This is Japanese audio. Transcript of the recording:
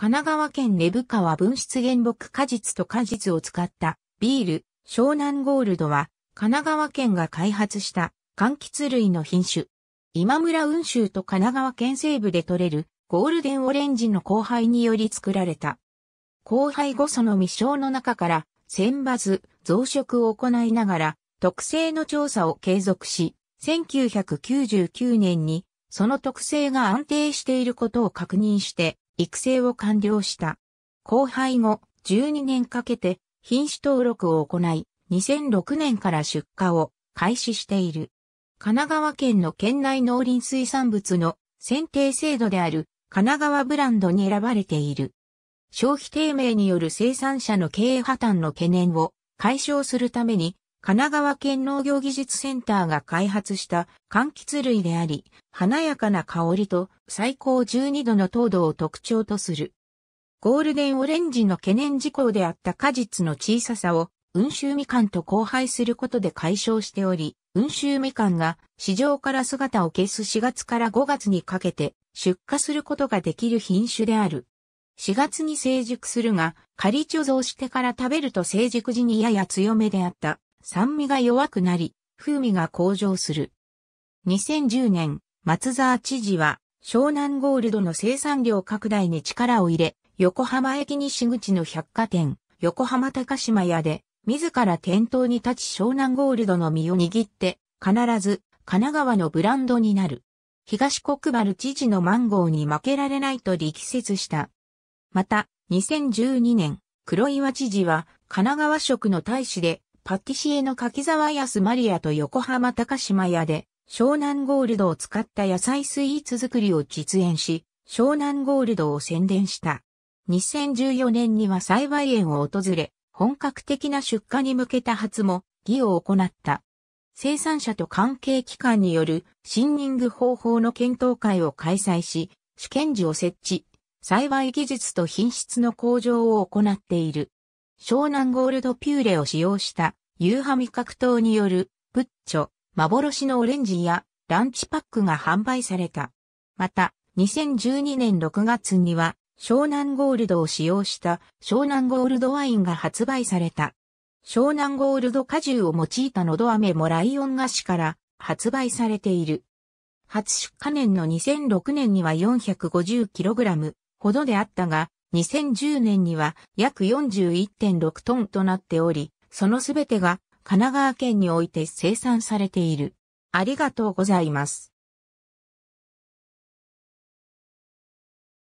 神奈川県根府川分湿原木果実と果実を使ったビール、湘南ゴールドは、神奈川県が開発した柑橘類の品種。今村雲州と神奈川県西部で採れるゴールデンオレンジの交配により作られた。交配後その未生の中から選抜、増殖を行いながら特性の調査を継続し、1999年にその特性が安定していることを確認して育成を完了した。後輩後、12年かけて品種登録を行い、2006年から出荷を開始している。神奈川県の県内農林水産物の選定制度である神奈川ブランドに選ばれている。消費低迷による生産者の経営破綻の懸念を解消するために神奈川県農業技術センターが開発した柑橘類であり、華やかな香りと最高12度の糖度を特徴とする。ゴールデンオレンジの懸念事項であった果実の小ささを、温州みかんと交配することで解消しており、温州みかんが市場から姿を消す4月から5月にかけて出荷することができる品種である。4月に成熟するが、仮貯蔵してから食べると成熟時にやや強めであった酸味が弱くなり、風味が向上する。2010年、松沢知事は、湘南ゴールドの生産量拡大に力を入れ、横浜駅西口の百貨店、横浜高島屋で、自ら店頭に立ち湘南ゴールドの実を握って、必ず神奈川のブランドになる。東国原知事のマンゴーに負けられないと力説した。また、2012年、黒岩知事は神奈川食の大使でパティシエの柿沢安マリアと横浜高島屋で、湘南ゴールドを使った野菜スイーツ作りを実演し、湘南ゴールドを宣伝した。2014年には栽培園を訪れ、本格的な出荷に向けた初も、議を行った。生産者と関係機関によるシンニング方法の検討会を開催し、試験時を設置、栽培技術と品質の向上を行っている。湘南ゴールドピューレを使用した夕ハ味格糖によるプッチョ、幻のオレンジやランチパックが販売された。また、2012年6月には湘南ゴールドを使用した湘南ゴールドワインが発売された。湘南ゴールド果汁を用いたのど飴もライオン菓子から発売されている。初出荷年の2006年には 450kg ほどであったが、2010年には約41.6トンとなっており、そのすべてが神奈川県において生産されている。ありがとうございます。